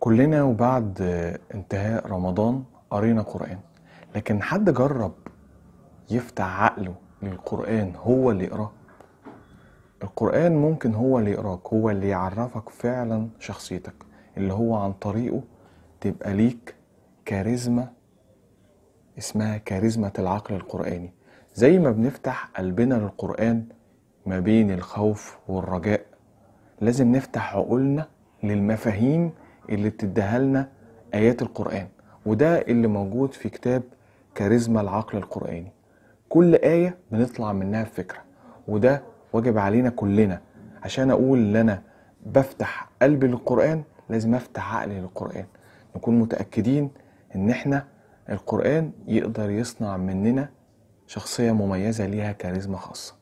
كلنا وبعد انتهاء رمضان قرينا قرآن لكن حد جرب يفتح عقله للقرآن هو اللي يقراه القرآن ممكن هو اللي يقراك هو اللي يعرفك فعلا شخصيتك اللي هو عن طريقه تبقى ليك كاريزما اسمها كاريزما العقل القرآني زي ما بنفتح قلبنا للقرآن ما بين الخوف والرجاء لازم نفتح عقولنا للمفاهيم اللي بتديها لنا ايات القران وده اللي موجود في كتاب كاريزما العقل القراني كل ايه بنطلع منها بفكره وده واجب علينا كلنا عشان اقول ان انا بفتح قلبي للقران لازم افتح عقلي للقران نكون متاكدين ان احنا القران يقدر يصنع مننا شخصيه مميزه ليها كاريزما خاصه